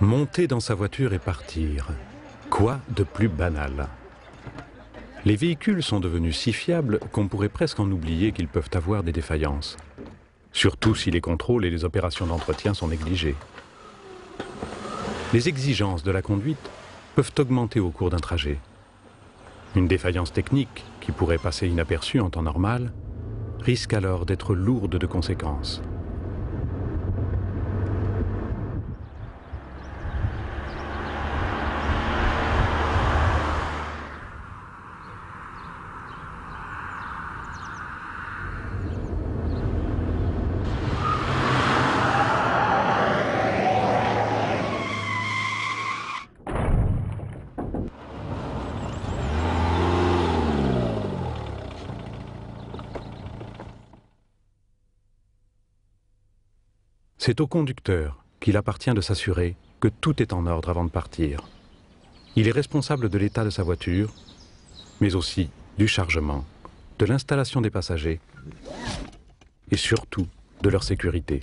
Monter dans sa voiture et partir. Quoi de plus banal Les véhicules sont devenus si fiables qu'on pourrait presque en oublier qu'ils peuvent avoir des défaillances. Surtout si les contrôles et les opérations d'entretien sont négligés. Les exigences de la conduite peuvent augmenter au cours d'un trajet. Une défaillance technique, qui pourrait passer inaperçue en temps normal, risque alors d'être lourde de conséquences. C'est au conducteur qu'il appartient de s'assurer que tout est en ordre avant de partir. Il est responsable de l'état de sa voiture, mais aussi du chargement, de l'installation des passagers et surtout de leur sécurité.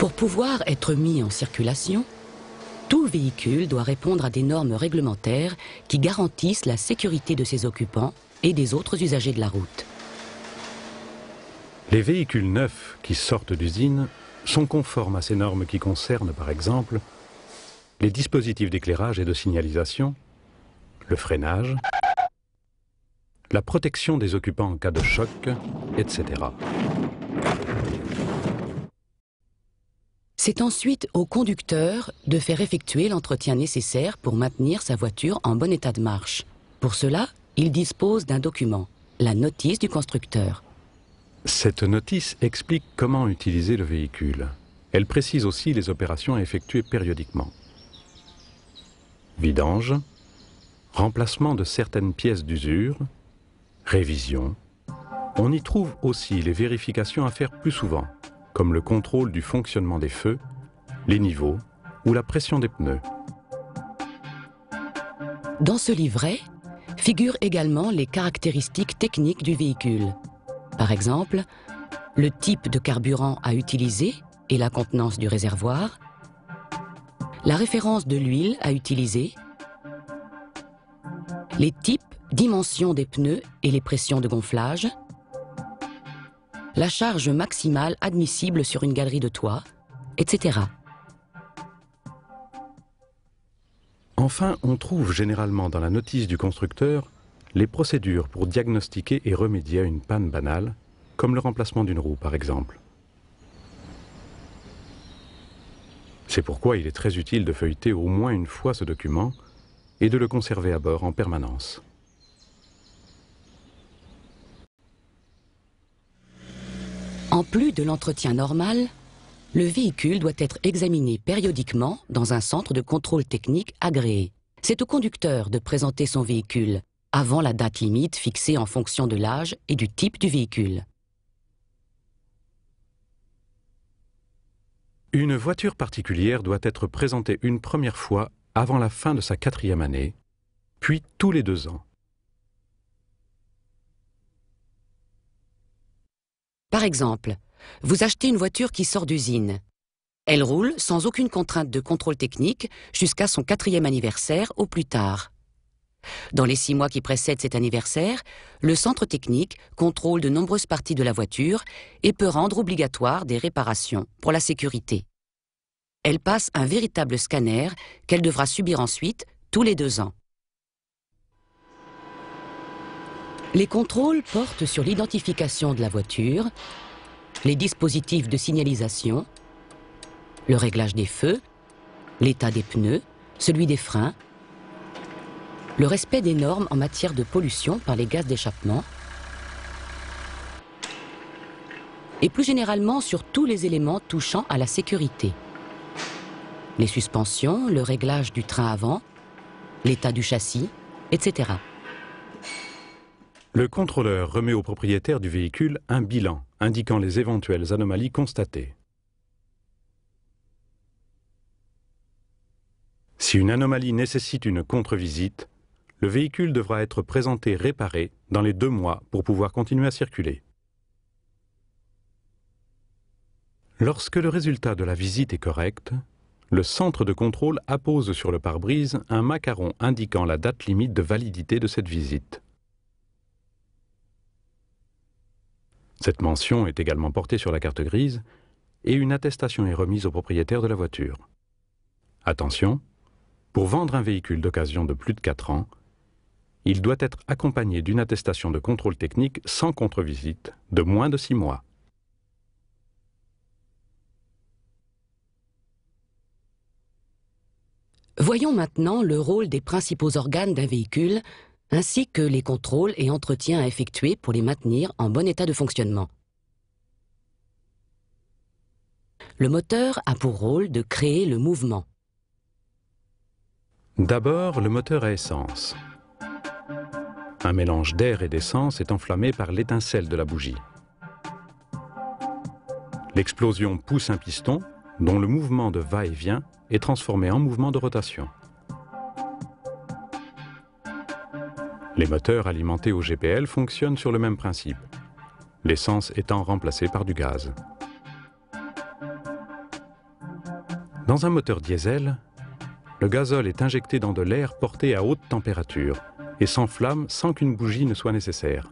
Pour pouvoir être mis en circulation, tout véhicule doit répondre à des normes réglementaires qui garantissent la sécurité de ses occupants et des autres usagers de la route. Les véhicules neufs qui sortent d'usine sont conformes à ces normes qui concernent, par exemple, les dispositifs d'éclairage et de signalisation, le freinage, la protection des occupants en cas de choc, etc. C'est ensuite au conducteur de faire effectuer l'entretien nécessaire pour maintenir sa voiture en bon état de marche. Pour cela, il dispose d'un document, la notice du constructeur. Cette notice explique comment utiliser le véhicule. Elle précise aussi les opérations à effectuer périodiquement. Vidange, remplacement de certaines pièces d'usure, révision. On y trouve aussi les vérifications à faire plus souvent, comme le contrôle du fonctionnement des feux les niveaux ou la pression des pneus. Dans ce livret figurent également les caractéristiques techniques du véhicule. Par exemple, le type de carburant à utiliser et la contenance du réservoir, la référence de l'huile à utiliser, les types, dimensions des pneus et les pressions de gonflage, la charge maximale admissible sur une galerie de toit, etc. Enfin, on trouve généralement dans la notice du constructeur les procédures pour diagnostiquer et remédier à une panne banale, comme le remplacement d'une roue par exemple. C'est pourquoi il est très utile de feuilleter au moins une fois ce document et de le conserver à bord en permanence. En plus de l'entretien normal, le véhicule doit être examiné périodiquement dans un centre de contrôle technique agréé. C'est au conducteur de présenter son véhicule avant la date limite fixée en fonction de l'âge et du type du véhicule. Une voiture particulière doit être présentée une première fois avant la fin de sa quatrième année, puis tous les deux ans. Par exemple, vous achetez une voiture qui sort d'usine. Elle roule sans aucune contrainte de contrôle technique jusqu'à son quatrième anniversaire au plus tard. Dans les six mois qui précèdent cet anniversaire, le centre technique contrôle de nombreuses parties de la voiture et peut rendre obligatoire des réparations pour la sécurité. Elle passe un véritable scanner qu'elle devra subir ensuite tous les deux ans. Les contrôles portent sur l'identification de la voiture, les dispositifs de signalisation, le réglage des feux, l'état des pneus, celui des freins, le respect des normes en matière de pollution par les gaz d'échappement, et plus généralement sur tous les éléments touchant à la sécurité. Les suspensions, le réglage du train avant, l'état du châssis, etc. Le contrôleur remet au propriétaire du véhicule un bilan indiquant les éventuelles anomalies constatées. Si une anomalie nécessite une contre-visite, le véhicule devra être présenté réparé dans les deux mois pour pouvoir continuer à circuler. Lorsque le résultat de la visite est correct, le centre de contrôle appose sur le pare-brise un macaron indiquant la date limite de validité de cette visite. Cette mention est également portée sur la carte grise et une attestation est remise au propriétaire de la voiture. Attention, pour vendre un véhicule d'occasion de plus de 4 ans, il doit être accompagné d'une attestation de contrôle technique sans contre-visite de moins de 6 mois. Voyons maintenant le rôle des principaux organes d'un véhicule ainsi que les contrôles et entretiens à effectuer pour les maintenir en bon état de fonctionnement. Le moteur a pour rôle de créer le mouvement. D'abord, le moteur à essence. Un mélange d'air et d'essence est enflammé par l'étincelle de la bougie. L'explosion pousse un piston dont le mouvement de va-et-vient est transformé en mouvement de rotation. Les moteurs alimentés au GPL fonctionnent sur le même principe, l'essence étant remplacée par du gaz. Dans un moteur diesel, le gazole est injecté dans de l'air porté à haute température et s'enflamme sans qu'une bougie ne soit nécessaire.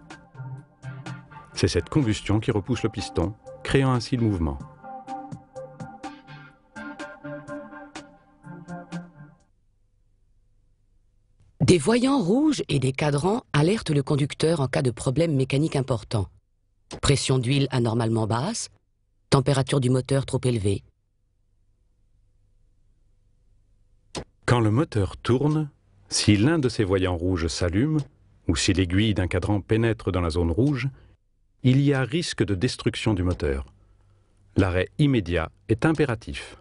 C'est cette combustion qui repousse le piston, créant ainsi le mouvement. Des voyants rouges et des cadrans alertent le conducteur en cas de problème mécanique important. Pression d'huile anormalement basse, température du moteur trop élevée. Quand le moteur tourne, si l'un de ces voyants rouges s'allume, ou si l'aiguille d'un cadran pénètre dans la zone rouge, il y a risque de destruction du moteur. L'arrêt immédiat est impératif.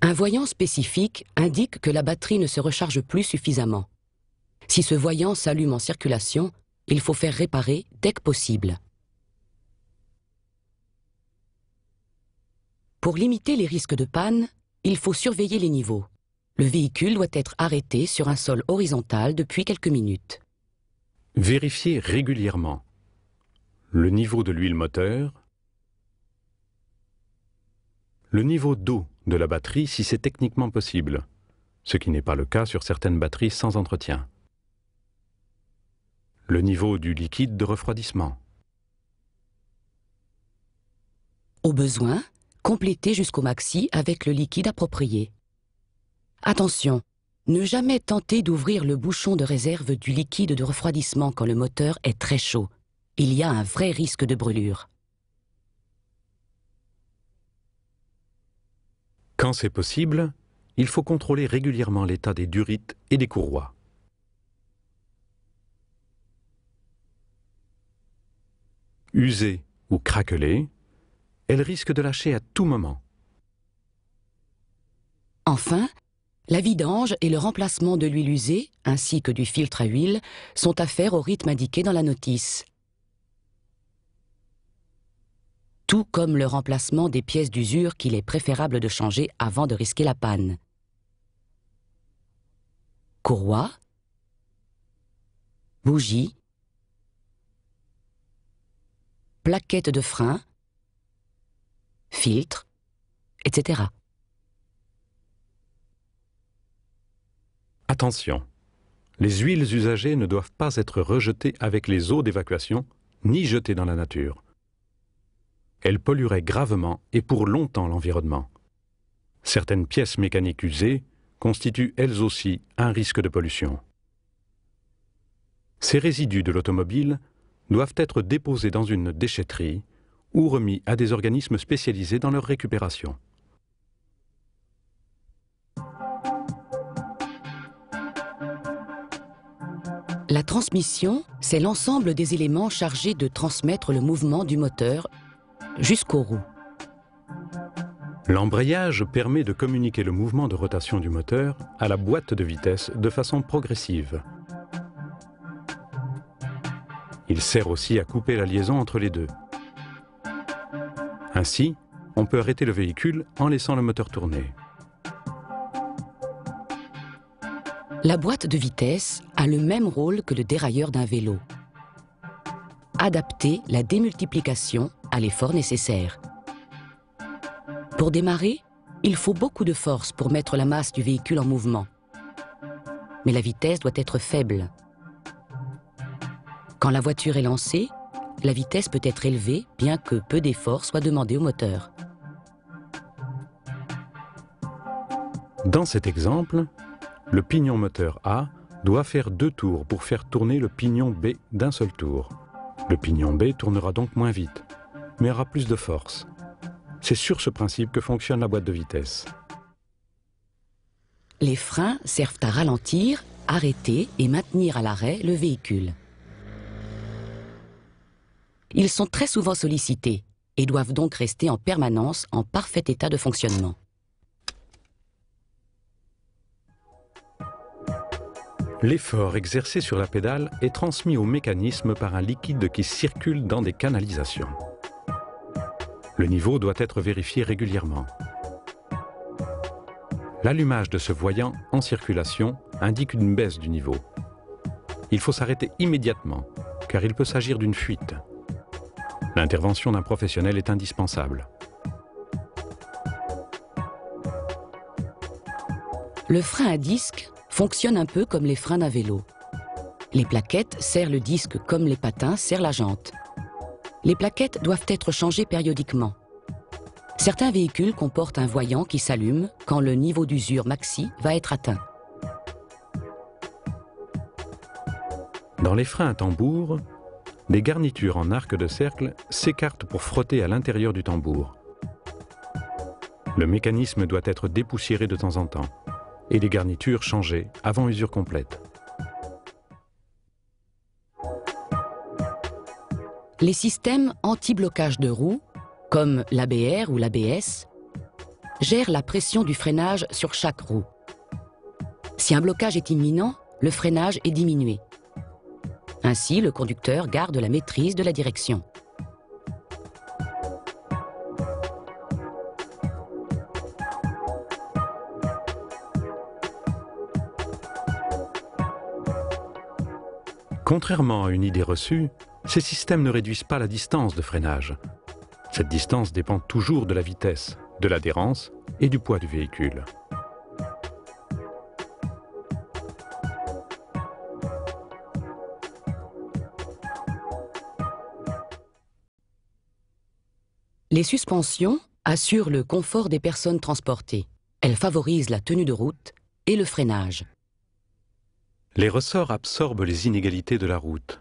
Un voyant spécifique indique que la batterie ne se recharge plus suffisamment. Si ce voyant s'allume en circulation, il faut faire réparer dès que possible. Pour limiter les risques de panne, il faut surveiller les niveaux. Le véhicule doit être arrêté sur un sol horizontal depuis quelques minutes. Vérifiez régulièrement le niveau de l'huile moteur, le niveau d'eau de la batterie si c'est techniquement possible, ce qui n'est pas le cas sur certaines batteries sans entretien. Le niveau du liquide de refroidissement. Au besoin, complétez jusqu'au maxi avec le liquide approprié. Attention, ne jamais tenter d'ouvrir le bouchon de réserve du liquide de refroidissement quand le moteur est très chaud. Il y a un vrai risque de brûlure. Quand c'est possible, il faut contrôler régulièrement l'état des durites et des courroies. Usées ou craquelées, elles risquent de lâcher à tout moment. Enfin, la vidange et le remplacement de l'huile usée, ainsi que du filtre à huile, sont à faire au rythme indiqué dans la notice. tout comme le remplacement des pièces d'usure qu'il est préférable de changer avant de risquer la panne. Courroie, bougie, plaquettes de frein, filtre, etc. Attention, les huiles usagées ne doivent pas être rejetées avec les eaux d'évacuation ni jetées dans la nature elle polluerait gravement et pour longtemps l'environnement. Certaines pièces mécaniques usées constituent elles aussi un risque de pollution. Ces résidus de l'automobile doivent être déposés dans une déchetterie ou remis à des organismes spécialisés dans leur récupération. La transmission, c'est l'ensemble des éléments chargés de transmettre le mouvement du moteur jusqu'aux roues. L'embrayage permet de communiquer le mouvement de rotation du moteur à la boîte de vitesse de façon progressive. Il sert aussi à couper la liaison entre les deux. Ainsi, on peut arrêter le véhicule en laissant le moteur tourner. La boîte de vitesse a le même rôle que le dérailleur d'un vélo. Adapter la démultiplication à l'effort nécessaire. Pour démarrer, il faut beaucoup de force pour mettre la masse du véhicule en mouvement. Mais la vitesse doit être faible. Quand la voiture est lancée, la vitesse peut être élevée bien que peu d'efforts soit demandé au moteur. Dans cet exemple, le pignon moteur A doit faire deux tours pour faire tourner le pignon B d'un seul tour. Le pignon B tournera donc moins vite mais aura plus de force. C'est sur ce principe que fonctionne la boîte de vitesse. Les freins servent à ralentir, arrêter et maintenir à l'arrêt le véhicule. Ils sont très souvent sollicités et doivent donc rester en permanence en parfait état de fonctionnement. L'effort exercé sur la pédale est transmis au mécanisme par un liquide qui circule dans des canalisations. Le niveau doit être vérifié régulièrement. L'allumage de ce voyant en circulation indique une baisse du niveau. Il faut s'arrêter immédiatement, car il peut s'agir d'une fuite. L'intervention d'un professionnel est indispensable. Le frein à disque fonctionne un peu comme les freins à vélo. Les plaquettes serrent le disque comme les patins serrent la jante. Les plaquettes doivent être changées périodiquement. Certains véhicules comportent un voyant qui s'allume quand le niveau d'usure maxi va être atteint. Dans les freins à tambour, les garnitures en arc de cercle s'écartent pour frotter à l'intérieur du tambour. Le mécanisme doit être dépoussiéré de temps en temps et les garnitures changées avant usure complète. les systèmes anti-blocage de roues, comme l'ABR ou l'ABS, gèrent la pression du freinage sur chaque roue. Si un blocage est imminent, le freinage est diminué. Ainsi, le conducteur garde la maîtrise de la direction. Contrairement à une idée reçue, ces systèmes ne réduisent pas la distance de freinage. Cette distance dépend toujours de la vitesse, de l'adhérence et du poids du véhicule. Les suspensions assurent le confort des personnes transportées. Elles favorisent la tenue de route et le freinage. Les ressorts absorbent les inégalités de la route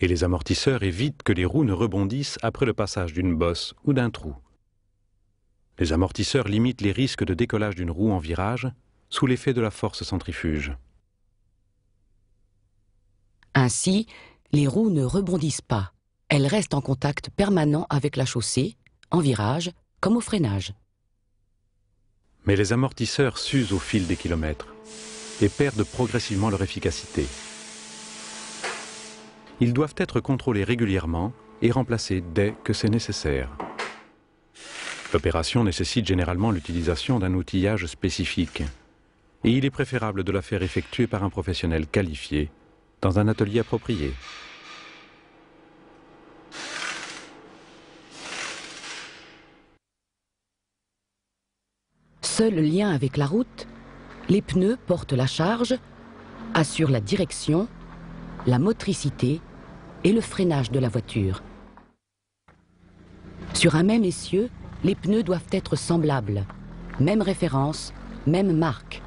et les amortisseurs évitent que les roues ne rebondissent après le passage d'une bosse ou d'un trou. Les amortisseurs limitent les risques de décollage d'une roue en virage sous l'effet de la force centrifuge. Ainsi, les roues ne rebondissent pas. Elles restent en contact permanent avec la chaussée, en virage, comme au freinage. Mais les amortisseurs s'usent au fil des kilomètres et perdent progressivement leur efficacité ils doivent être contrôlés régulièrement et remplacés dès que c'est nécessaire. L'opération nécessite généralement l'utilisation d'un outillage spécifique et il est préférable de la faire effectuer par un professionnel qualifié dans un atelier approprié. Seul lien avec la route, les pneus portent la charge, assurent la direction, la motricité et le freinage de la voiture. Sur un même essieu, les pneus doivent être semblables. Même référence, même marque.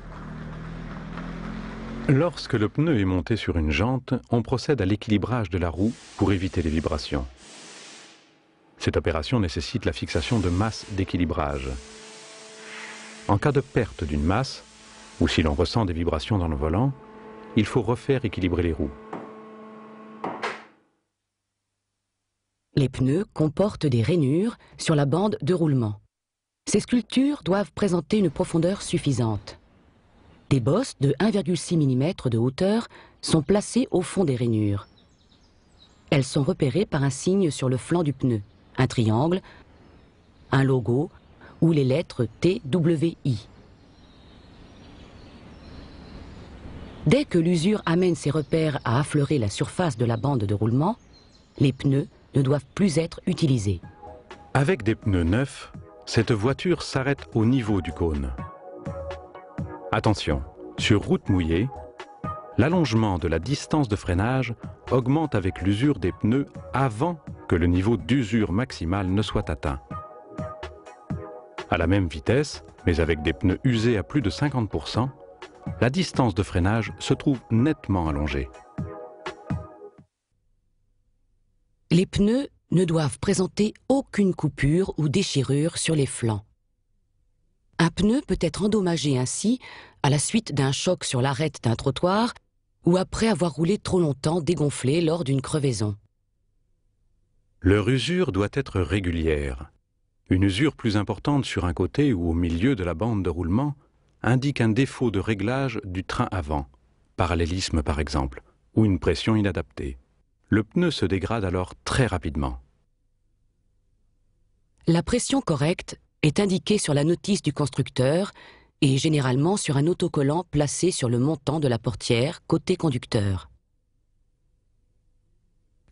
Lorsque le pneu est monté sur une jante, on procède à l'équilibrage de la roue pour éviter les vibrations. Cette opération nécessite la fixation de masses d'équilibrage. En cas de perte d'une masse, ou si l'on ressent des vibrations dans le volant, il faut refaire équilibrer les roues. Les pneus comportent des rainures sur la bande de roulement. Ces sculptures doivent présenter une profondeur suffisante. Des bosses de 1,6 mm de hauteur sont placées au fond des rainures. Elles sont repérées par un signe sur le flanc du pneu, un triangle, un logo ou les lettres TWI. Dès que l'usure amène ces repères à affleurer la surface de la bande de roulement, les pneus ne doivent plus être utilisés. Avec des pneus neufs, cette voiture s'arrête au niveau du cône. Attention, sur route mouillée, l'allongement de la distance de freinage augmente avec l'usure des pneus avant que le niveau d'usure maximale ne soit atteint. À la même vitesse, mais avec des pneus usés à plus de 50%, la distance de freinage se trouve nettement allongée. les pneus ne doivent présenter aucune coupure ou déchirure sur les flancs. Un pneu peut être endommagé ainsi à la suite d'un choc sur l'arête d'un trottoir ou après avoir roulé trop longtemps dégonflé lors d'une crevaison. Leur usure doit être régulière. Une usure plus importante sur un côté ou au milieu de la bande de roulement indique un défaut de réglage du train avant, parallélisme par exemple, ou une pression inadaptée. Le pneu se dégrade alors très rapidement. La pression correcte est indiquée sur la notice du constructeur et généralement sur un autocollant placé sur le montant de la portière côté conducteur.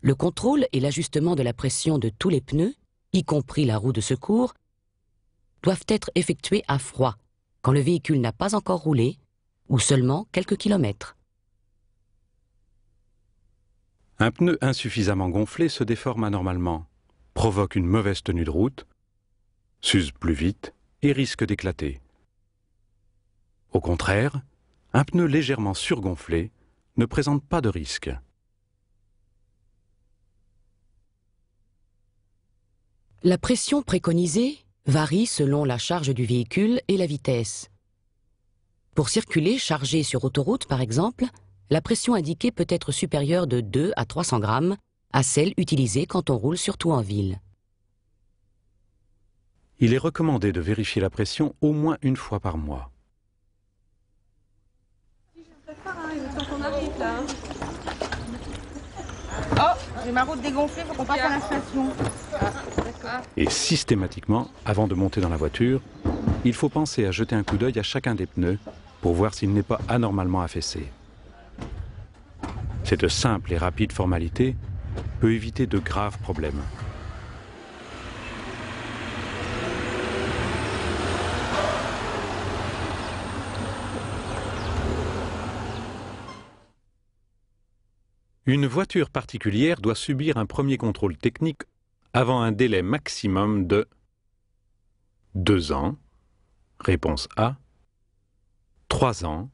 Le contrôle et l'ajustement de la pression de tous les pneus, y compris la roue de secours, doivent être effectués à froid, quand le véhicule n'a pas encore roulé, ou seulement quelques kilomètres. Un pneu insuffisamment gonflé se déforme anormalement, provoque une mauvaise tenue de route, s'use plus vite et risque d'éclater. Au contraire, un pneu légèrement surgonflé ne présente pas de risque. La pression préconisée varie selon la charge du véhicule et la vitesse. Pour circuler chargé sur autoroute, par exemple, la pression indiquée peut être supérieure de 2 à 300 grammes à celle utilisée quand on roule surtout en ville. Il est recommandé de vérifier la pression au moins une fois par mois. Et systématiquement, avant de monter dans la voiture, il faut penser à jeter un coup d'œil à chacun des pneus pour voir s'il n'est pas anormalement affaissé. Cette simple et rapide formalité peut éviter de graves problèmes. Une voiture particulière doit subir un premier contrôle technique avant un délai maximum de 2 ans, réponse A, 3 ans,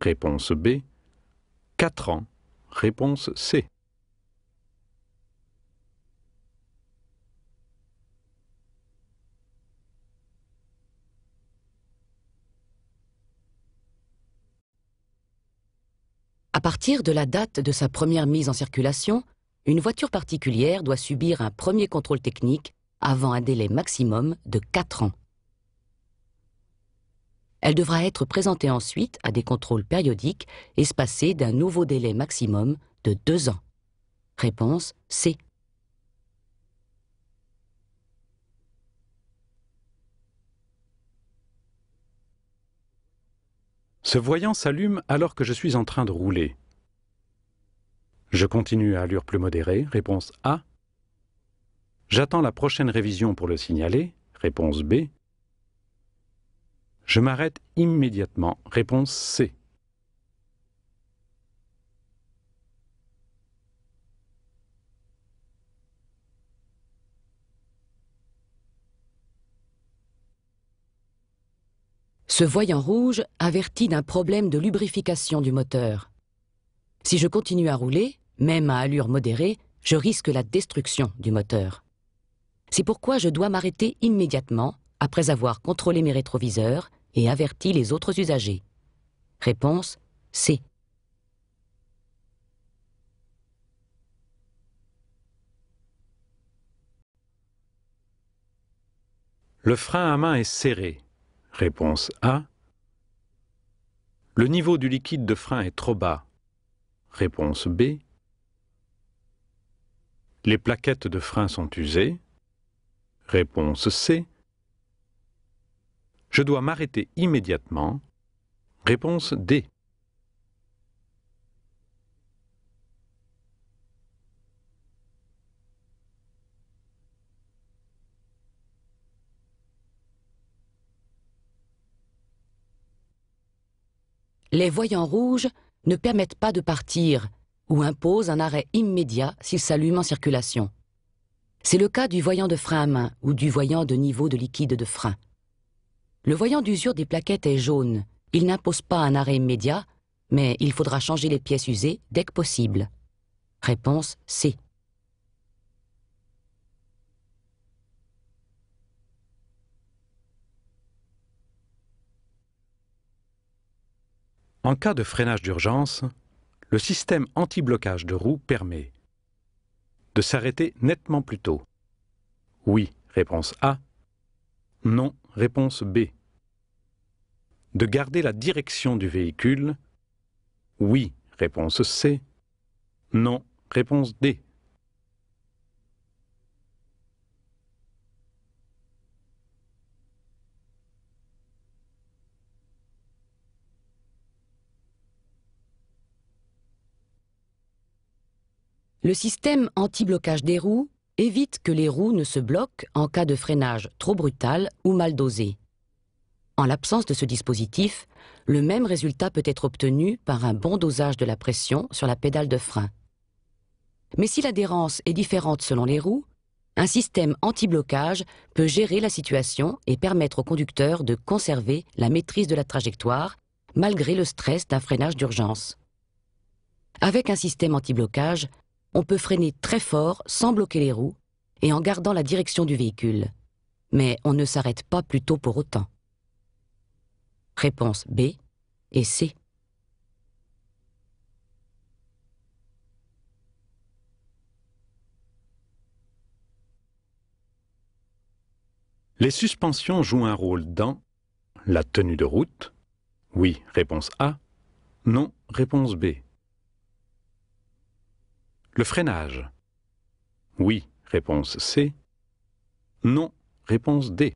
réponse B, 4 ans, Réponse C. À partir de la date de sa première mise en circulation, une voiture particulière doit subir un premier contrôle technique avant un délai maximum de 4 ans. Elle devra être présentée ensuite à des contrôles périodiques espacés d'un nouveau délai maximum de deux ans. Réponse C. Ce voyant s'allume alors que je suis en train de rouler. Je continue à allure plus modérée, réponse A. J'attends la prochaine révision pour le signaler, réponse B. Je m'arrête immédiatement. Réponse C. Ce voyant rouge avertit d'un problème de lubrification du moteur. Si je continue à rouler, même à allure modérée, je risque la destruction du moteur. C'est pourquoi je dois m'arrêter immédiatement, après avoir contrôlé mes rétroviseurs, et avertit les autres usagers Réponse C. Le frein à main est serré. Réponse A. Le niveau du liquide de frein est trop bas. Réponse B. Les plaquettes de frein sont usées. Réponse C. Je dois m'arrêter immédiatement. Réponse D. Les voyants rouges ne permettent pas de partir ou imposent un arrêt immédiat s'ils s'allument en circulation. C'est le cas du voyant de frein à main ou du voyant de niveau de liquide de frein. Le voyant d'usure des plaquettes est jaune. Il n'impose pas un arrêt immédiat, mais il faudra changer les pièces usées dès que possible. Réponse C. En cas de freinage d'urgence, le système anti-blocage de roue permet de s'arrêter nettement plus tôt. Oui, réponse A. Non, réponse B. De garder la direction du véhicule Oui, réponse C. Non, réponse D. Le système anti-blocage des roues évite que les roues ne se bloquent en cas de freinage trop brutal ou mal dosé. En l'absence de ce dispositif, le même résultat peut être obtenu par un bon dosage de la pression sur la pédale de frein. Mais si l'adhérence est différente selon les roues, un système anti-blocage peut gérer la situation et permettre au conducteur de conserver la maîtrise de la trajectoire malgré le stress d'un freinage d'urgence. Avec un système anti-blocage, on peut freiner très fort sans bloquer les roues et en gardant la direction du véhicule. Mais on ne s'arrête pas plus tôt pour autant. Réponse B et C. Les suspensions jouent un rôle dans la tenue de route. Oui, réponse A. Non, réponse B. Le freinage. Oui, réponse C. Non, réponse D.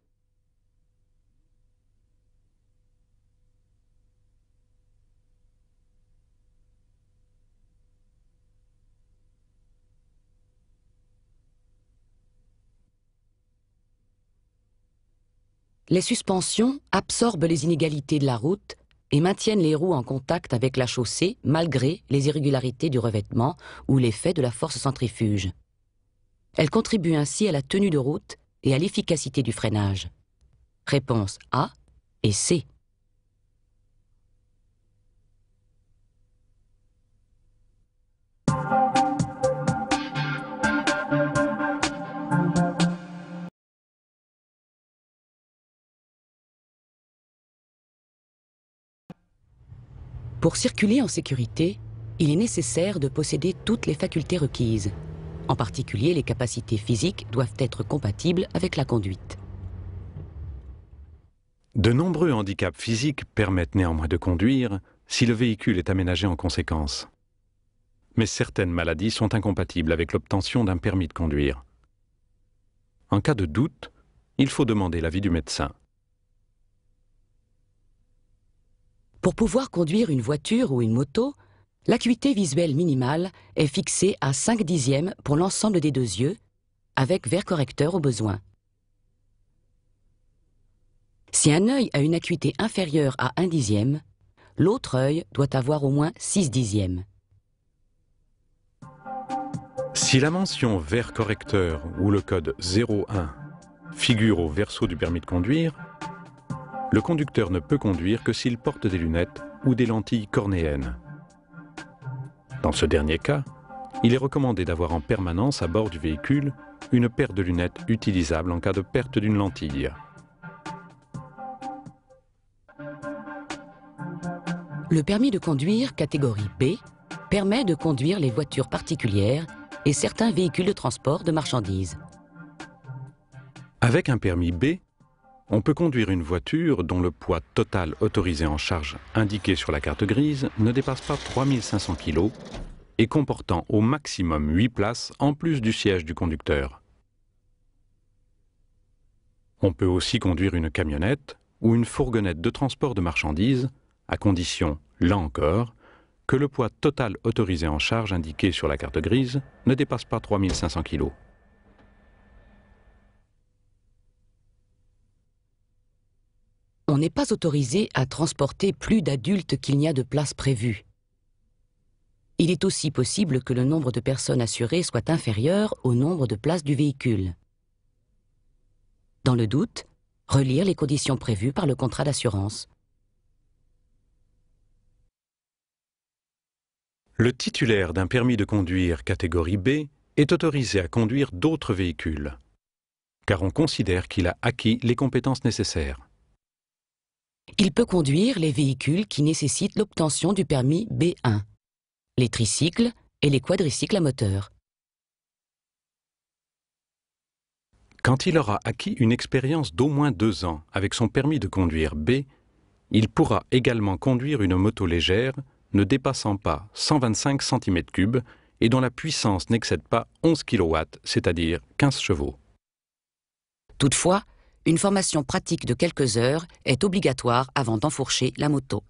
Les suspensions absorbent les inégalités de la route et maintiennent les roues en contact avec la chaussée malgré les irrégularités du revêtement ou l'effet de la force centrifuge. Elles contribuent ainsi à la tenue de route et à l'efficacité du freinage. Réponse A et C. Pour circuler en sécurité, il est nécessaire de posséder toutes les facultés requises. En particulier, les capacités physiques doivent être compatibles avec la conduite. De nombreux handicaps physiques permettent néanmoins de conduire si le véhicule est aménagé en conséquence. Mais certaines maladies sont incompatibles avec l'obtention d'un permis de conduire. En cas de doute, il faut demander l'avis du médecin. Pour pouvoir conduire une voiture ou une moto, l'acuité visuelle minimale est fixée à 5 dixièmes pour l'ensemble des deux yeux, avec verre correcteur au besoin. Si un œil a une acuité inférieure à 1 dixième, l'autre œil doit avoir au moins 6 dixièmes. Si la mention vert correcteur ou le code 01 figure au verso du permis de conduire, le conducteur ne peut conduire que s'il porte des lunettes ou des lentilles cornéennes. Dans ce dernier cas, il est recommandé d'avoir en permanence à bord du véhicule une paire de lunettes utilisables en cas de perte d'une lentille. Le permis de conduire catégorie B permet de conduire les voitures particulières et certains véhicules de transport de marchandises. Avec un permis B, on peut conduire une voiture dont le poids total autorisé en charge indiqué sur la carte grise ne dépasse pas 3500 kg et comportant au maximum 8 places en plus du siège du conducteur. On peut aussi conduire une camionnette ou une fourgonnette de transport de marchandises, à condition, là encore, que le poids total autorisé en charge indiqué sur la carte grise ne dépasse pas 3500 kg. on n'est pas autorisé à transporter plus d'adultes qu'il n'y a de places prévues. Il est aussi possible que le nombre de personnes assurées soit inférieur au nombre de places du véhicule. Dans le doute, relire les conditions prévues par le contrat d'assurance. Le titulaire d'un permis de conduire catégorie B est autorisé à conduire d'autres véhicules, car on considère qu'il a acquis les compétences nécessaires. Il peut conduire les véhicules qui nécessitent l'obtention du permis B1, les tricycles et les quadricycles à moteur. Quand il aura acquis une expérience d'au moins deux ans avec son permis de conduire B, il pourra également conduire une moto légère ne dépassant pas 125 cm3 et dont la puissance n'excède pas 11 kW, c'est-à-dire 15 chevaux. Toutefois, une formation pratique de quelques heures est obligatoire avant d'enfourcher la moto.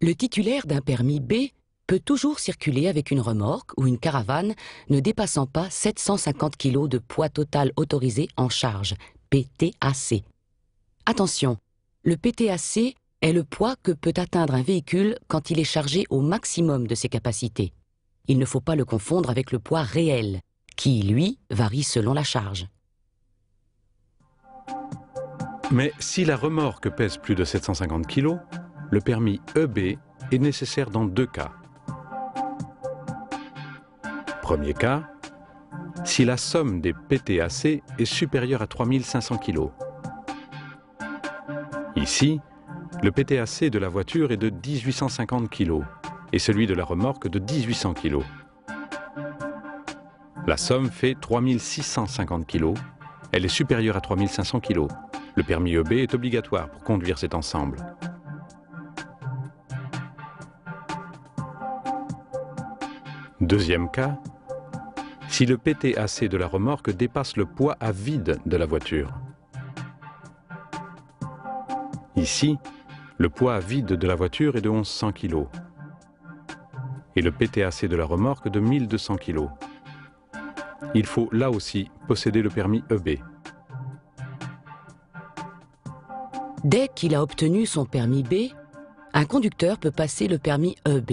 Le titulaire d'un permis B peut toujours circuler avec une remorque ou une caravane ne dépassant pas 750 kg de poids total autorisé en charge, PTAC. Attention, le PTAC est le poids que peut atteindre un véhicule quand il est chargé au maximum de ses capacités. Il ne faut pas le confondre avec le poids réel, qui, lui, varie selon la charge. Mais si la remorque pèse plus de 750 kg, le permis EB est nécessaire dans deux cas. Premier cas, si la somme des PTAC est supérieure à 3500 kg. Ici, le PTAC de la voiture est de 1850 kg et celui de la remorque de 1800 kg. La somme fait 3650 kg. Elle est supérieure à 3500 kg. Le permis EB est obligatoire pour conduire cet ensemble. Deuxième cas, si le PTAC de la remorque dépasse le poids à vide de la voiture. Ici, le poids à vide de la voiture est de 1100 kg et le PTAC de la remorque de 1200 kg il faut là aussi posséder le permis EB. Dès qu'il a obtenu son permis B, un conducteur peut passer le permis EB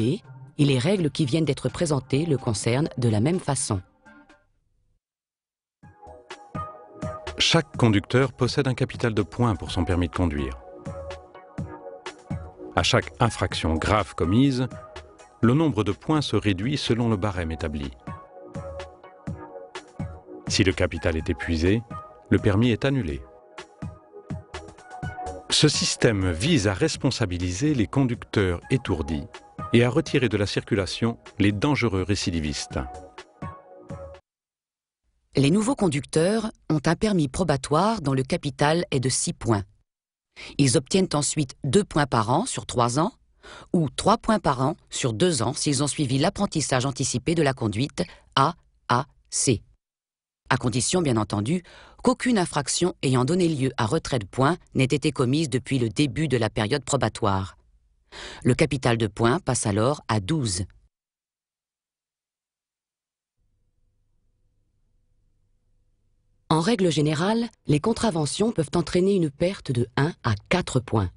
et les règles qui viennent d'être présentées le concernent de la même façon. Chaque conducteur possède un capital de points pour son permis de conduire. À chaque infraction grave commise, le nombre de points se réduit selon le barème établi. Si le capital est épuisé, le permis est annulé. Ce système vise à responsabiliser les conducteurs étourdis et à retirer de la circulation les dangereux récidivistes. Les nouveaux conducteurs ont un permis probatoire dont le capital est de 6 points. Ils obtiennent ensuite 2 points par an sur 3 ans ou 3 points par an sur 2 ans s'ils ont suivi l'apprentissage anticipé de la conduite A à condition bien entendu qu'aucune infraction ayant donné lieu à retrait de points n'ait été commise depuis le début de la période probatoire. Le capital de points passe alors à 12. En règle générale, les contraventions peuvent entraîner une perte de 1 à 4 points.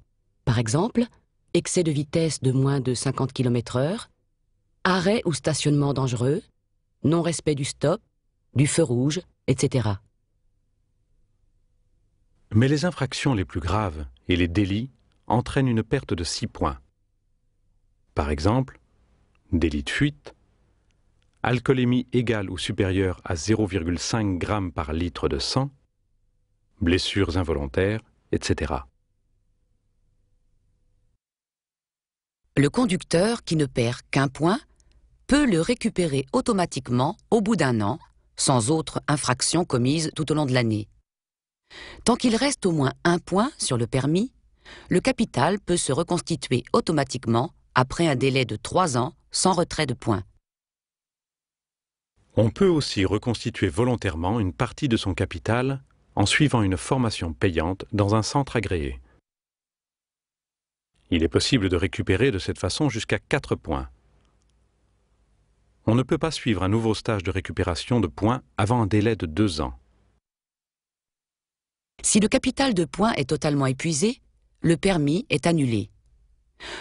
Par exemple, excès de vitesse de moins de 50 km/h, arrêt ou stationnement dangereux, non-respect du stop, du feu rouge, etc. Mais les infractions les plus graves et les délits entraînent une perte de 6 points. Par exemple, délit de fuite, alcoolémie égale ou supérieure à 0,5 g par litre de sang, blessures involontaires, etc. Le conducteur qui ne perd qu'un point peut le récupérer automatiquement au bout d'un an sans autre infraction commise tout au long de l'année. Tant qu'il reste au moins un point sur le permis, le capital peut se reconstituer automatiquement après un délai de trois ans sans retrait de points. On peut aussi reconstituer volontairement une partie de son capital en suivant une formation payante dans un centre agréé. Il est possible de récupérer de cette façon jusqu'à quatre points on ne peut pas suivre un nouveau stage de récupération de points avant un délai de deux ans. Si le capital de points est totalement épuisé, le permis est annulé.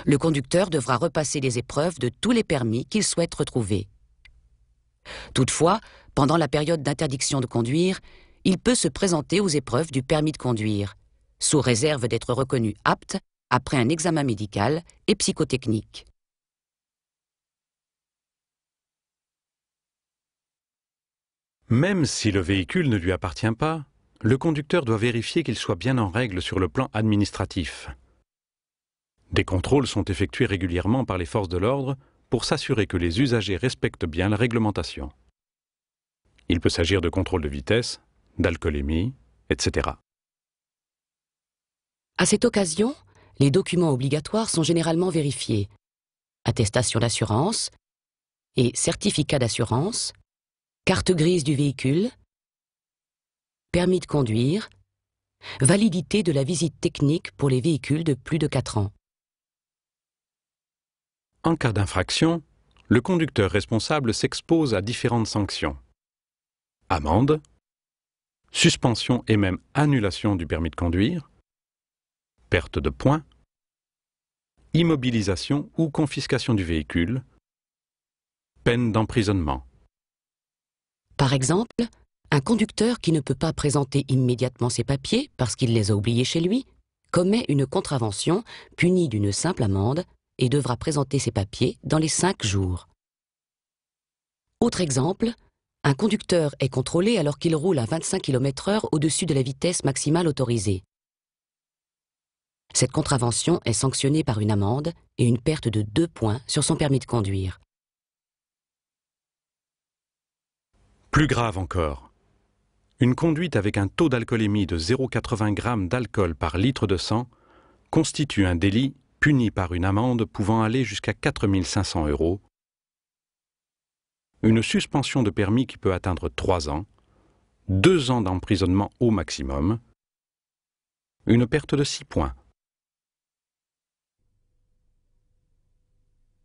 Le conducteur devra repasser les épreuves de tous les permis qu'il souhaite retrouver. Toutefois, pendant la période d'interdiction de conduire, il peut se présenter aux épreuves du permis de conduire, sous réserve d'être reconnu apte après un examen médical et psychotechnique. Même si le véhicule ne lui appartient pas, le conducteur doit vérifier qu'il soit bien en règle sur le plan administratif. Des contrôles sont effectués régulièrement par les forces de l'ordre pour s'assurer que les usagers respectent bien la réglementation. Il peut s'agir de contrôles de vitesse, d'alcoolémie, etc. À cette occasion, les documents obligatoires sont généralement vérifiés. Attestation d'assurance et certificat d'assurance, carte grise du véhicule, permis de conduire, validité de la visite technique pour les véhicules de plus de 4 ans. En cas d'infraction, le conducteur responsable s'expose à différentes sanctions. Amende, suspension et même annulation du permis de conduire, perte de points, immobilisation ou confiscation du véhicule, peine d'emprisonnement. Par exemple, un conducteur qui ne peut pas présenter immédiatement ses papiers parce qu'il les a oubliés chez lui commet une contravention punie d'une simple amende et devra présenter ses papiers dans les cinq jours. Autre exemple, un conducteur est contrôlé alors qu'il roule à 25 km h au-dessus de la vitesse maximale autorisée. Cette contravention est sanctionnée par une amende et une perte de deux points sur son permis de conduire. Plus grave encore, une conduite avec un taux d'alcoolémie de 0,80 g d'alcool par litre de sang constitue un délit puni par une amende pouvant aller jusqu'à 500 euros, une suspension de permis qui peut atteindre 3 ans, 2 ans d'emprisonnement au maximum, une perte de 6 points.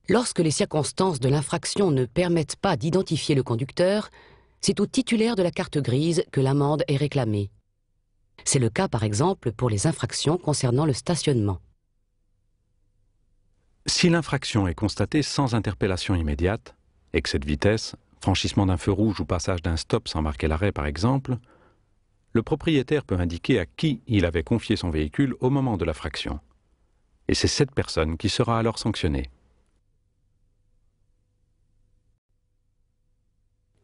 Lorsque les circonstances de l'infraction ne permettent pas d'identifier le conducteur, c'est au titulaire de la carte grise que l'amende est réclamée. C'est le cas par exemple pour les infractions concernant le stationnement. Si l'infraction est constatée sans interpellation immédiate, excès de vitesse, franchissement d'un feu rouge ou passage d'un stop sans marquer l'arrêt par exemple, le propriétaire peut indiquer à qui il avait confié son véhicule au moment de l'infraction, Et c'est cette personne qui sera alors sanctionnée.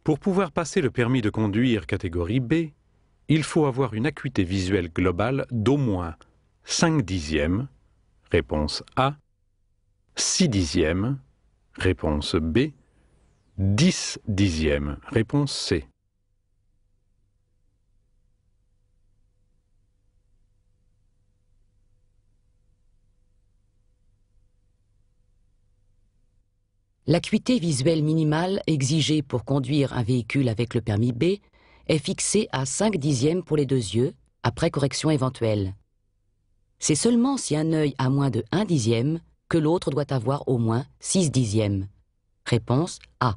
Pour pouvoir passer le permis de conduire catégorie B, il faut avoir une acuité visuelle globale d'au moins 5 dixièmes, réponse A, 6 dixièmes, réponse B, 10 dixièmes, réponse C. L'acuité visuelle minimale exigée pour conduire un véhicule avec le permis B est fixée à 5 dixièmes pour les deux yeux, après correction éventuelle. C'est seulement si un œil a moins de 1 dixième que l'autre doit avoir au moins 6 dixièmes. Réponse A.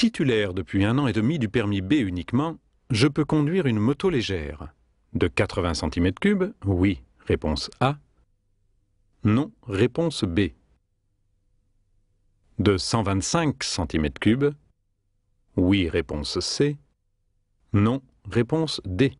Titulaire depuis un an et demi du permis B uniquement, je peux conduire une moto légère. De 80 cm3 Oui. Réponse A. Non. Réponse B. De 125 cm3 Oui. Réponse C. Non. Réponse D.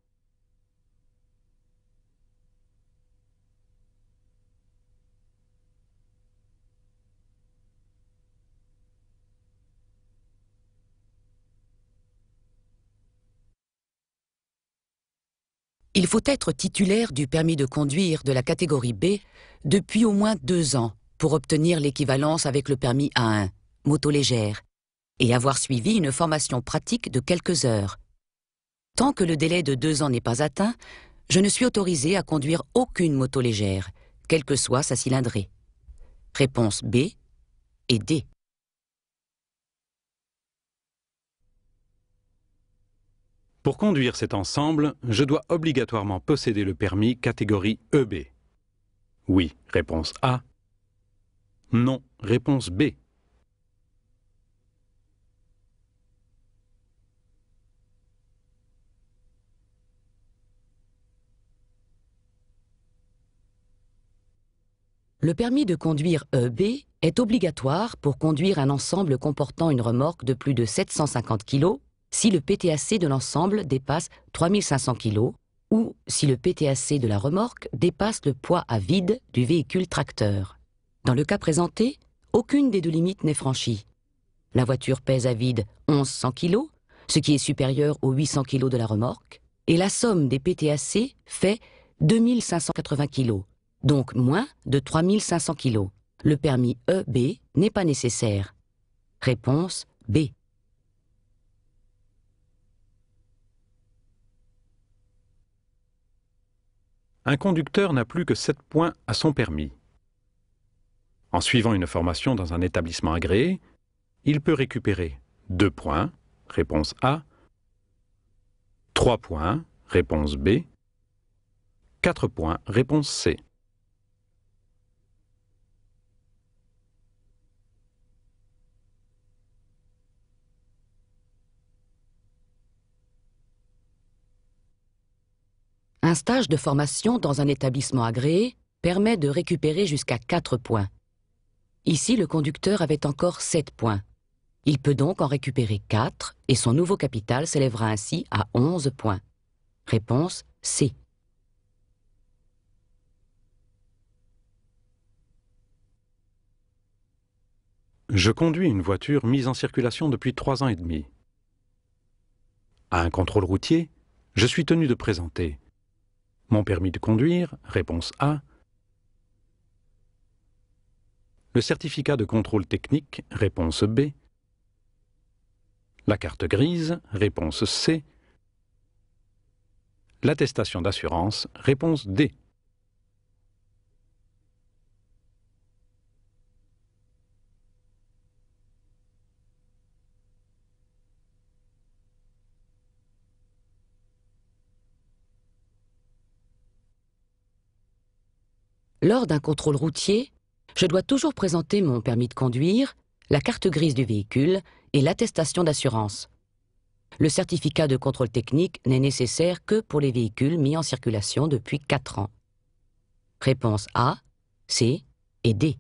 Il faut être titulaire du permis de conduire de la catégorie B depuis au moins deux ans pour obtenir l'équivalence avec le permis A1, moto légère, et avoir suivi une formation pratique de quelques heures. Tant que le délai de deux ans n'est pas atteint, je ne suis autorisé à conduire aucune moto légère, quelle que soit sa cylindrée. Réponse B et D. Pour conduire cet ensemble, je dois obligatoirement posséder le permis catégorie EB. Oui, réponse A. Non, réponse B. Le permis de conduire EB est obligatoire pour conduire un ensemble comportant une remorque de plus de 750 kg si le PTAC de l'ensemble dépasse 3500 kg ou si le PTAC de la remorque dépasse le poids à vide du véhicule tracteur. Dans le cas présenté, aucune des deux limites n'est franchie. La voiture pèse à vide 1100 kg, ce qui est supérieur aux 800 kg de la remorque, et la somme des PTAC fait 2580 kg, donc moins de 3500 kg. Le permis EB n'est pas nécessaire. Réponse B. un conducteur n'a plus que 7 points à son permis. En suivant une formation dans un établissement agréé, il peut récupérer 2 points, réponse A, 3 points, réponse B, 4 points, réponse C. Un stage de formation dans un établissement agréé permet de récupérer jusqu'à 4 points. Ici, le conducteur avait encore 7 points. Il peut donc en récupérer 4 et son nouveau capital s'élèvera ainsi à 11 points. Réponse C. Je conduis une voiture mise en circulation depuis 3 ans et demi. À un contrôle routier, je suis tenu de présenter mon permis de conduire Réponse A. Le certificat de contrôle technique Réponse B. La carte grise Réponse C. L'attestation d'assurance Réponse D. Lors d'un contrôle routier, je dois toujours présenter mon permis de conduire, la carte grise du véhicule et l'attestation d'assurance. Le certificat de contrôle technique n'est nécessaire que pour les véhicules mis en circulation depuis 4 ans. Réponse A, C et D.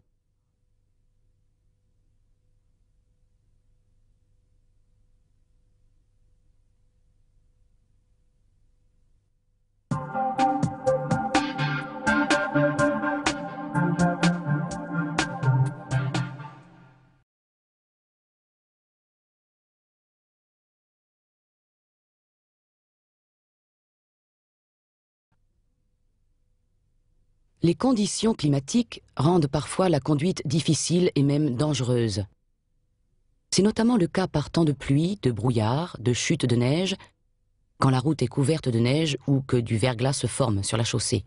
les conditions climatiques rendent parfois la conduite difficile et même dangereuse. C'est notamment le cas par temps de pluie, de brouillard, de chute de neige, quand la route est couverte de neige ou que du verglas se forme sur la chaussée.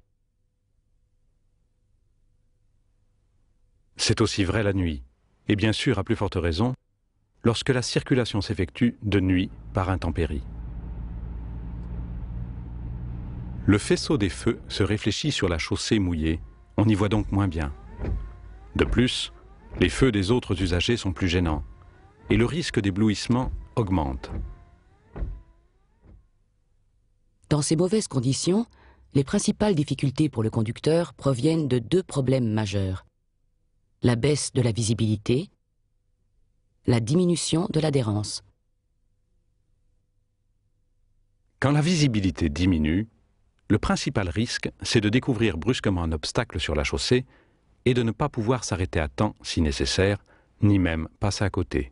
C'est aussi vrai la nuit, et bien sûr à plus forte raison, lorsque la circulation s'effectue de nuit par intempéries. Le faisceau des feux se réfléchit sur la chaussée mouillée, on y voit donc moins bien. De plus, les feux des autres usagers sont plus gênants, et le risque d'éblouissement augmente. Dans ces mauvaises conditions, les principales difficultés pour le conducteur proviennent de deux problèmes majeurs. La baisse de la visibilité, la diminution de l'adhérence. Quand la visibilité diminue, le principal risque, c'est de découvrir brusquement un obstacle sur la chaussée et de ne pas pouvoir s'arrêter à temps si nécessaire, ni même passer à côté.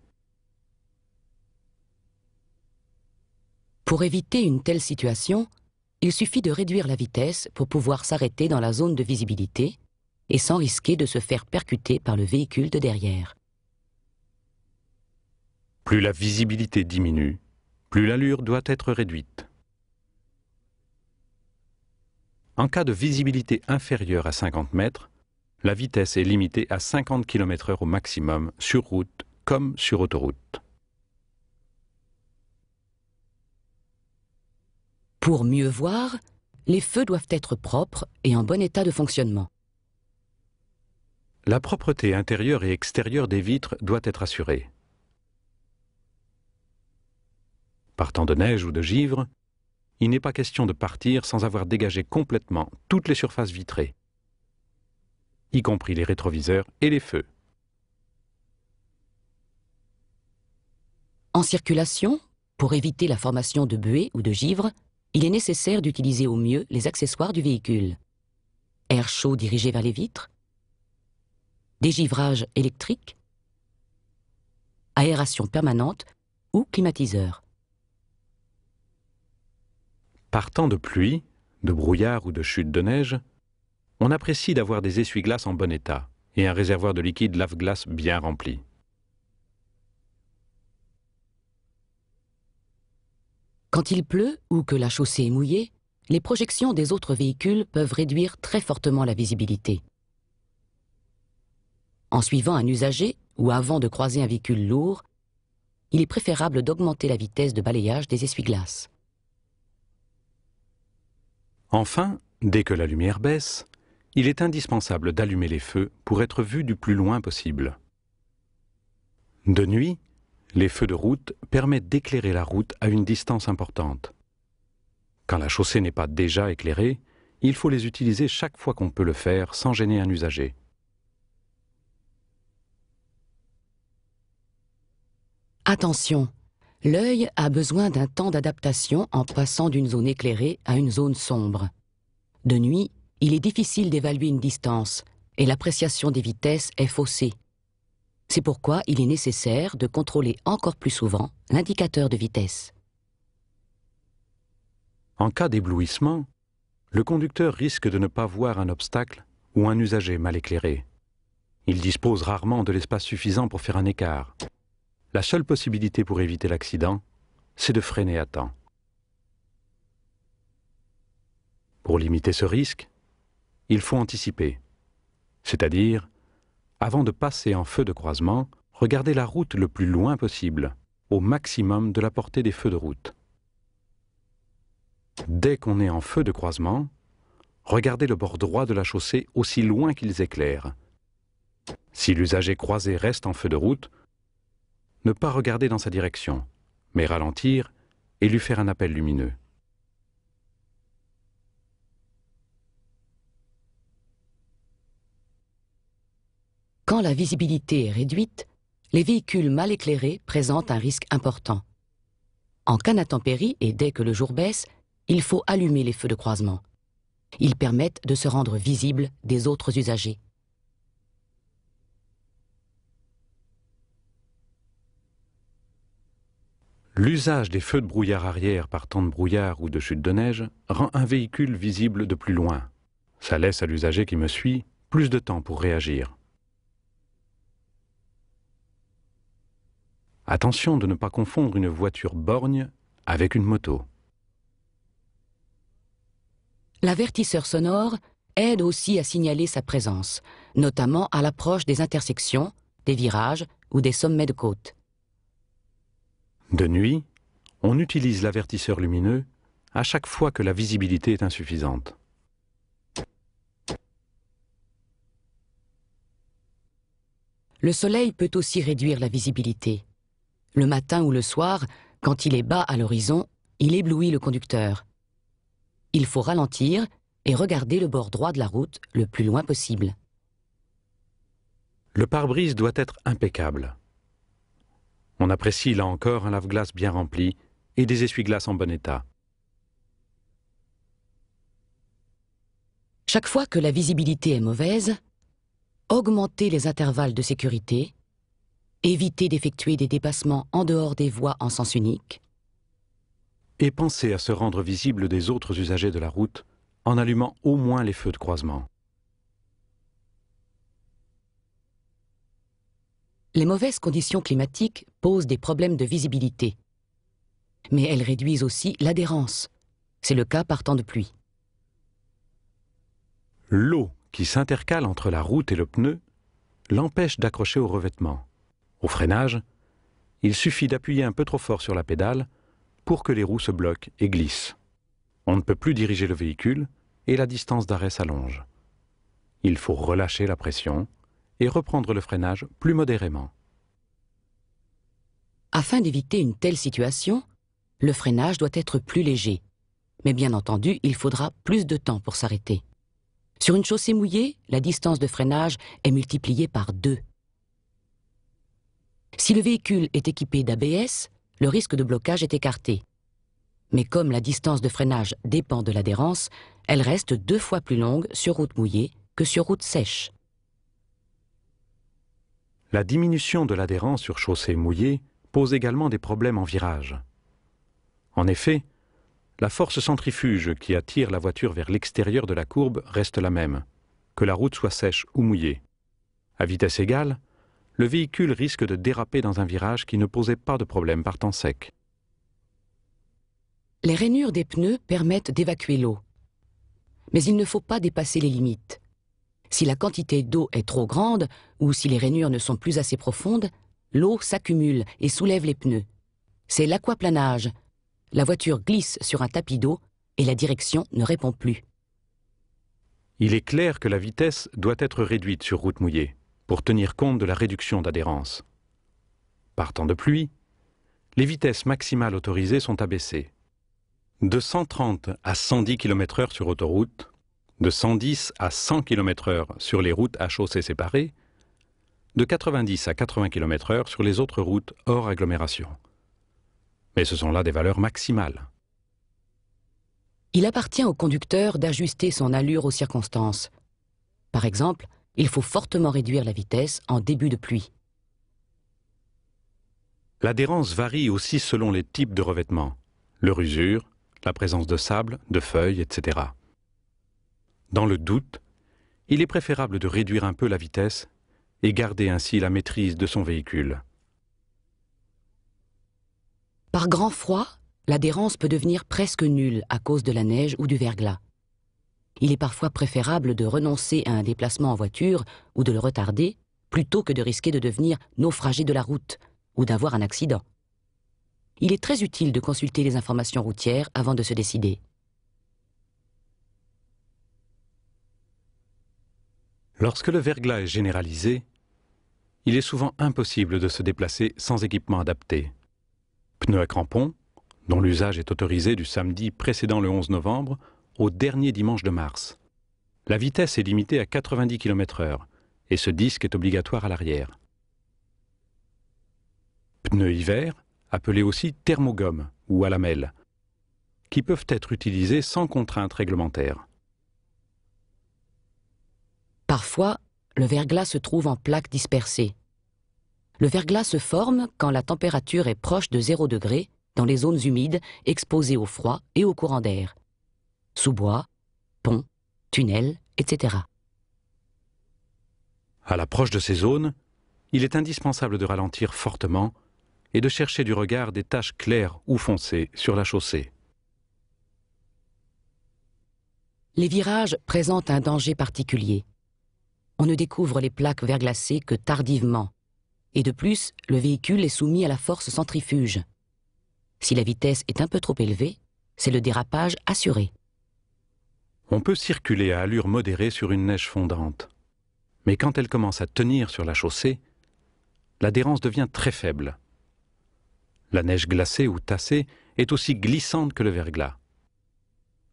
Pour éviter une telle situation, il suffit de réduire la vitesse pour pouvoir s'arrêter dans la zone de visibilité et sans risquer de se faire percuter par le véhicule de derrière. Plus la visibilité diminue, plus l'allure doit être réduite. En cas de visibilité inférieure à 50 mètres, la vitesse est limitée à 50 km/h au maximum sur route comme sur autoroute. Pour mieux voir, les feux doivent être propres et en bon état de fonctionnement. La propreté intérieure et extérieure des vitres doit être assurée. Partant de neige ou de givre, il n'est pas question de partir sans avoir dégagé complètement toutes les surfaces vitrées, y compris les rétroviseurs et les feux. En circulation, pour éviter la formation de buées ou de givre, il est nécessaire d'utiliser au mieux les accessoires du véhicule. Air chaud dirigé vers les vitres, dégivrage électrique, aération permanente ou climatiseur. Par de pluie, de brouillard ou de chute de neige, on apprécie d'avoir des essuie-glaces en bon état et un réservoir de liquide lave-glace bien rempli. Quand il pleut ou que la chaussée est mouillée, les projections des autres véhicules peuvent réduire très fortement la visibilité. En suivant un usager ou avant de croiser un véhicule lourd, il est préférable d'augmenter la vitesse de balayage des essuie-glaces. Enfin, dès que la lumière baisse, il est indispensable d'allumer les feux pour être vu du plus loin possible. De nuit, les feux de route permettent d'éclairer la route à une distance importante. Quand la chaussée n'est pas déjà éclairée, il faut les utiliser chaque fois qu'on peut le faire sans gêner un usager. Attention, l'œil a besoin d'un temps d'adaptation en passant d'une zone éclairée à une zone sombre. De nuit, il est difficile d'évaluer une distance et l'appréciation des vitesses est faussée. C'est pourquoi il est nécessaire de contrôler encore plus souvent l'indicateur de vitesse. En cas d'éblouissement, le conducteur risque de ne pas voir un obstacle ou un usager mal éclairé. Il dispose rarement de l'espace suffisant pour faire un écart, la seule possibilité pour éviter l'accident, c'est de freiner à temps. Pour limiter ce risque, il faut anticiper, c'est-à-dire, avant de passer en feu de croisement, regarder la route le plus loin possible, au maximum de la portée des feux de route. Dès qu'on est en feu de croisement, regardez le bord droit de la chaussée aussi loin qu'ils éclairent. Si l'usager croisé reste en feu de route, ne pas regarder dans sa direction, mais ralentir et lui faire un appel lumineux. Quand la visibilité est réduite, les véhicules mal éclairés présentent un risque important. En cas d'intempérie et dès que le jour baisse, il faut allumer les feux de croisement. Ils permettent de se rendre visibles des autres usagers. L'usage des feux de brouillard arrière par temps de brouillard ou de chute de neige rend un véhicule visible de plus loin. Ça laisse à l'usager qui me suit plus de temps pour réagir. Attention de ne pas confondre une voiture borgne avec une moto. L'avertisseur sonore aide aussi à signaler sa présence, notamment à l'approche des intersections, des virages ou des sommets de côte. De nuit, on utilise l'avertisseur lumineux à chaque fois que la visibilité est insuffisante. Le soleil peut aussi réduire la visibilité. Le matin ou le soir, quand il est bas à l'horizon, il éblouit le conducteur. Il faut ralentir et regarder le bord droit de la route le plus loin possible. Le pare-brise doit être impeccable. On apprécie là encore un lave-glace bien rempli et des essuie-glaces en bon état. Chaque fois que la visibilité est mauvaise, augmenter les intervalles de sécurité, éviter d'effectuer des dépassements en dehors des voies en sens unique, et penser à se rendre visible des autres usagers de la route en allumant au moins les feux de croisement. Les mauvaises conditions climatiques posent des problèmes de visibilité, mais elles réduisent aussi l'adhérence. C'est le cas par temps de pluie. L'eau qui s'intercale entre la route et le pneu l'empêche d'accrocher au revêtement. Au freinage, il suffit d'appuyer un peu trop fort sur la pédale pour que les roues se bloquent et glissent. On ne peut plus diriger le véhicule et la distance d'arrêt s'allonge. Il faut relâcher la pression et reprendre le freinage plus modérément. Afin d'éviter une telle situation, le freinage doit être plus léger. Mais bien entendu, il faudra plus de temps pour s'arrêter. Sur une chaussée mouillée, la distance de freinage est multipliée par 2. Si le véhicule est équipé d'ABS, le risque de blocage est écarté. Mais comme la distance de freinage dépend de l'adhérence, elle reste deux fois plus longue sur route mouillée que sur route sèche. La diminution de l'adhérence sur chaussée mouillée pose également des problèmes en virage. En effet, la force centrifuge qui attire la voiture vers l'extérieur de la courbe reste la même, que la route soit sèche ou mouillée. À vitesse égale, le véhicule risque de déraper dans un virage qui ne posait pas de problème par temps sec. Les rainures des pneus permettent d'évacuer l'eau. Mais il ne faut pas dépasser les limites. Si la quantité d'eau est trop grande ou si les rainures ne sont plus assez profondes, l'eau s'accumule et soulève les pneus. C'est l'aquaplanage. La voiture glisse sur un tapis d'eau et la direction ne répond plus. Il est clair que la vitesse doit être réduite sur route mouillée pour tenir compte de la réduction d'adhérence. Par temps de pluie, les vitesses maximales autorisées sont abaissées. De 130 à 110 km/h sur autoroute, de 110 à 100 km/h sur les routes à chaussées séparées, de 90 à 80 km/h sur les autres routes hors agglomération. Mais ce sont là des valeurs maximales. Il appartient au conducteur d'ajuster son allure aux circonstances. Par exemple, il faut fortement réduire la vitesse en début de pluie. L'adhérence varie aussi selon les types de revêtements, leur usure, la présence de sable, de feuilles, etc. Dans le doute, il est préférable de réduire un peu la vitesse et garder ainsi la maîtrise de son véhicule. Par grand froid, l'adhérence peut devenir presque nulle à cause de la neige ou du verglas. Il est parfois préférable de renoncer à un déplacement en voiture ou de le retarder plutôt que de risquer de devenir naufragé de la route ou d'avoir un accident. Il est très utile de consulter les informations routières avant de se décider. Lorsque le verglas est généralisé, il est souvent impossible de se déplacer sans équipement adapté. Pneus à crampons, dont l'usage est autorisé du samedi précédant le 11 novembre au dernier dimanche de mars. La vitesse est limitée à 90 km/h et ce disque est obligatoire à l'arrière. Pneus hiver, appelés aussi thermogomme ou à qui peuvent être utilisés sans contrainte réglementaire. Parfois, le verglas se trouve en plaques dispersées. Le verglas se forme quand la température est proche de 0 degré dans les zones humides exposées au froid et au courant d'air. Sous-bois, ponts, tunnels, etc. À l'approche de ces zones, il est indispensable de ralentir fortement et de chercher du regard des taches claires ou foncées sur la chaussée. Les virages présentent un danger particulier on ne découvre les plaques verglacées que tardivement. Et de plus, le véhicule est soumis à la force centrifuge. Si la vitesse est un peu trop élevée, c'est le dérapage assuré. On peut circuler à allure modérée sur une neige fondante. Mais quand elle commence à tenir sur la chaussée, l'adhérence devient très faible. La neige glacée ou tassée est aussi glissante que le verglas.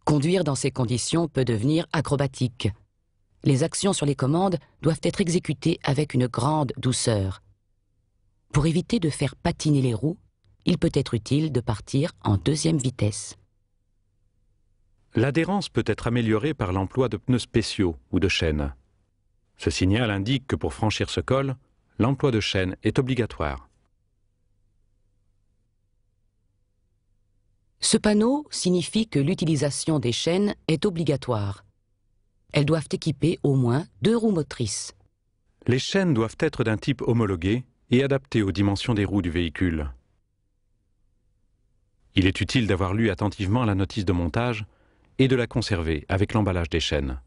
Conduire dans ces conditions peut devenir acrobatique, les actions sur les commandes doivent être exécutées avec une grande douceur. Pour éviter de faire patiner les roues, il peut être utile de partir en deuxième vitesse. L'adhérence peut être améliorée par l'emploi de pneus spéciaux ou de chaînes. Ce signal indique que pour franchir ce col, l'emploi de chaînes est obligatoire. Ce panneau signifie que l'utilisation des chaînes est obligatoire. Elles doivent équiper au moins deux roues motrices. Les chaînes doivent être d'un type homologué et adaptées aux dimensions des roues du véhicule. Il est utile d'avoir lu attentivement la notice de montage et de la conserver avec l'emballage des chaînes.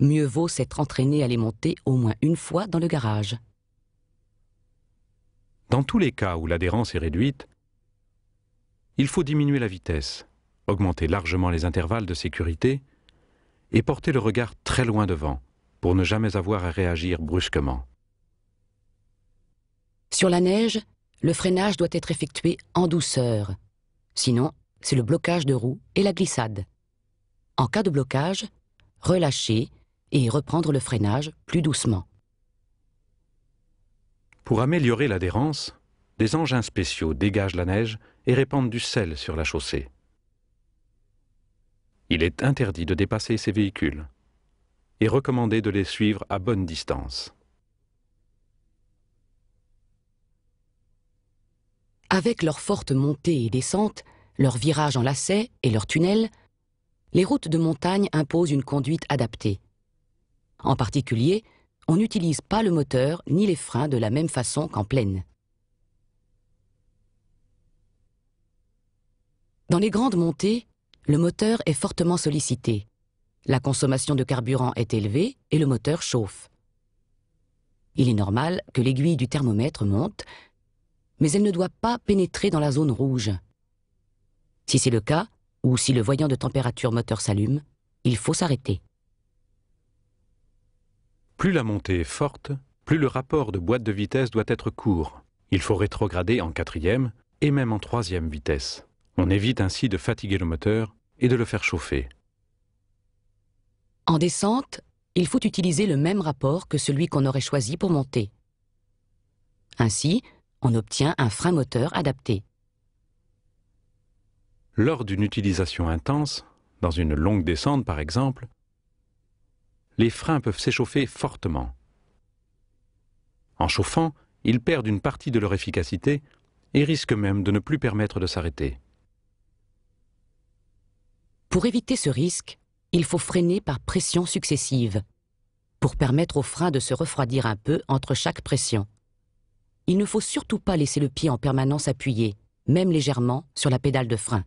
Mieux vaut s'être entraîné à les monter au moins une fois dans le garage. Dans tous les cas où l'adhérence est réduite, il faut diminuer la vitesse, augmenter largement les intervalles de sécurité et porter le regard très loin devant pour ne jamais avoir à réagir brusquement. Sur la neige, le freinage doit être effectué en douceur. Sinon, c'est le blocage de roue et la glissade. En cas de blocage, relâcher et reprendre le freinage plus doucement. Pour améliorer l'adhérence, des engins spéciaux dégagent la neige et répandent du sel sur la chaussée. Il est interdit de dépasser ces véhicules et recommandé de les suivre à bonne distance. Avec leurs fortes montées et descentes, leurs virages en lacets et leurs tunnels, les routes de montagne imposent une conduite adaptée. En particulier, on n'utilise pas le moteur ni les freins de la même façon qu'en plaine. Dans les grandes montées, le moteur est fortement sollicité. La consommation de carburant est élevée et le moteur chauffe. Il est normal que l'aiguille du thermomètre monte, mais elle ne doit pas pénétrer dans la zone rouge. Si c'est le cas, ou si le voyant de température moteur s'allume, il faut s'arrêter. Plus la montée est forte, plus le rapport de boîte de vitesse doit être court. Il faut rétrograder en quatrième et même en troisième vitesse. On évite ainsi de fatiguer le moteur et de le faire chauffer. En descente, il faut utiliser le même rapport que celui qu'on aurait choisi pour monter. Ainsi, on obtient un frein moteur adapté. Lors d'une utilisation intense, dans une longue descente par exemple, les freins peuvent s'échauffer fortement. En chauffant, ils perdent une partie de leur efficacité et risquent même de ne plus permettre de s'arrêter. Pour éviter ce risque, il faut freiner par pression successive, pour permettre au frein de se refroidir un peu entre chaque pression. Il ne faut surtout pas laisser le pied en permanence appuyé, même légèrement, sur la pédale de frein.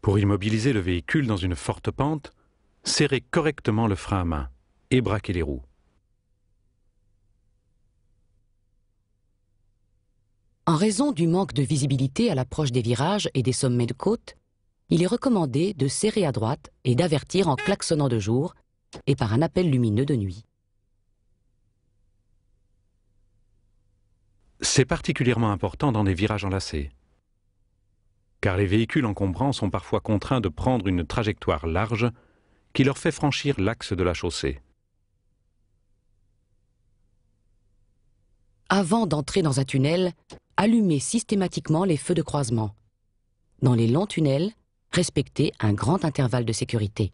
Pour immobiliser le véhicule dans une forte pente, serrez correctement le frein à main et braquez les roues. En raison du manque de visibilité à l'approche des virages et des sommets de côte, il est recommandé de serrer à droite et d'avertir en klaxonnant de jour et par un appel lumineux de nuit. C'est particulièrement important dans des virages enlacés, car les véhicules encombrants sont parfois contraints de prendre une trajectoire large qui leur fait franchir l'axe de la chaussée. Avant d'entrer dans un tunnel, allumer systématiquement les feux de croisement. Dans les longs tunnels, respecter un grand intervalle de sécurité.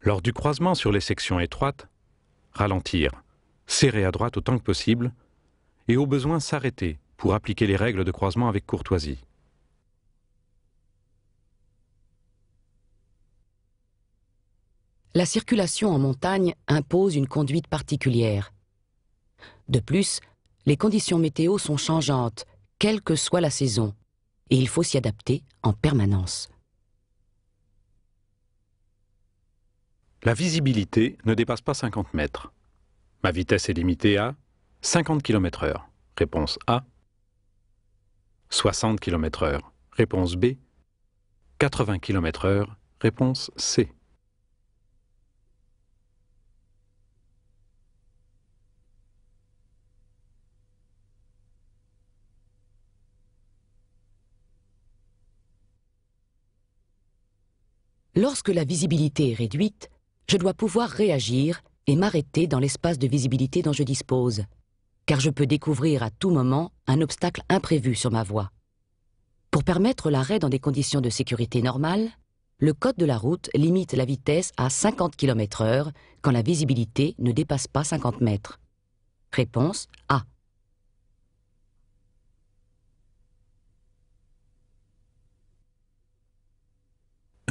Lors du croisement sur les sections étroites, ralentir, serrer à droite autant que possible, et au besoin s'arrêter pour appliquer les règles de croisement avec courtoisie. La circulation en montagne impose une conduite particulière. De plus, les conditions météo sont changeantes, quelle que soit la saison, et il faut s'y adapter en permanence. La visibilité ne dépasse pas 50 mètres. Ma vitesse est limitée à 50 km heure. Réponse A. 60 km heure. Réponse B. 80 km heure. Réponse C. Lorsque la visibilité est réduite, je dois pouvoir réagir et m'arrêter dans l'espace de visibilité dont je dispose, car je peux découvrir à tout moment un obstacle imprévu sur ma voie. Pour permettre l'arrêt dans des conditions de sécurité normales, le code de la route limite la vitesse à 50 km/h quand la visibilité ne dépasse pas 50 mètres. Réponse A.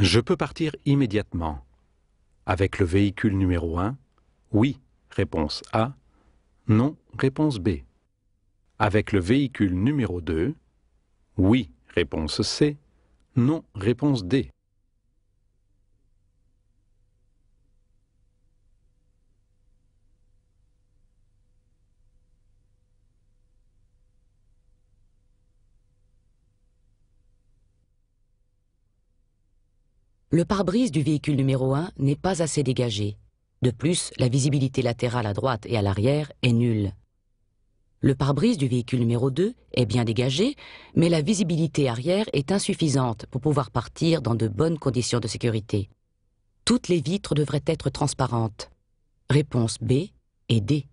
Je peux partir immédiatement. Avec le véhicule numéro 1 Oui, réponse A. Non, réponse B. Avec le véhicule numéro 2 Oui, réponse C. Non, réponse D. Le pare-brise du véhicule numéro 1 n'est pas assez dégagé. De plus, la visibilité latérale à droite et à l'arrière est nulle. Le pare-brise du véhicule numéro 2 est bien dégagé, mais la visibilité arrière est insuffisante pour pouvoir partir dans de bonnes conditions de sécurité. Toutes les vitres devraient être transparentes. Réponse B et D.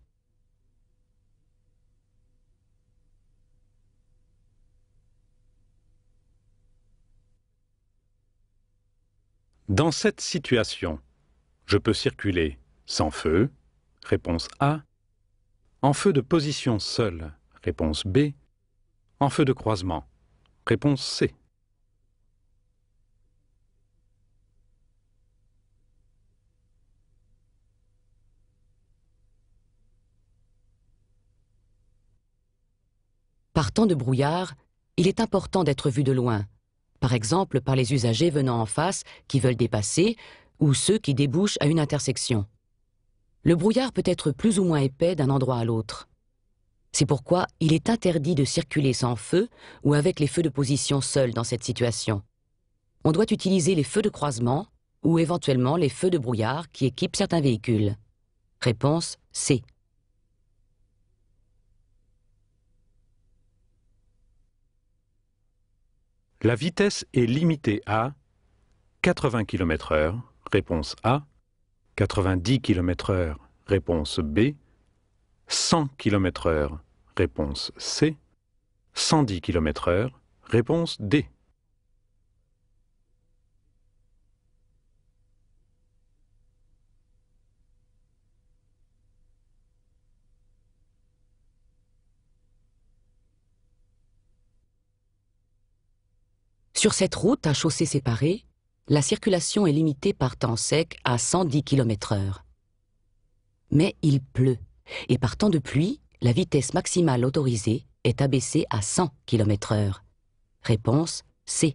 Dans cette situation, je peux circuler sans feu, réponse A, en feu de position seule, réponse B, en feu de croisement, réponse C. Par temps de brouillard, il est important d'être vu de loin, par exemple par les usagers venant en face qui veulent dépasser ou ceux qui débouchent à une intersection. Le brouillard peut être plus ou moins épais d'un endroit à l'autre. C'est pourquoi il est interdit de circuler sans feu ou avec les feux de position seuls dans cette situation. On doit utiliser les feux de croisement ou éventuellement les feux de brouillard qui équipent certains véhicules. Réponse C. La vitesse est limitée à 80 km/h, réponse A, 90 km/h, réponse B, 100 km/h, réponse C, 110 km/h, réponse D. Sur cette route à chaussée séparées, la circulation est limitée par temps sec à 110 km h Mais il pleut, et par temps de pluie, la vitesse maximale autorisée est abaissée à 100 km h Réponse C.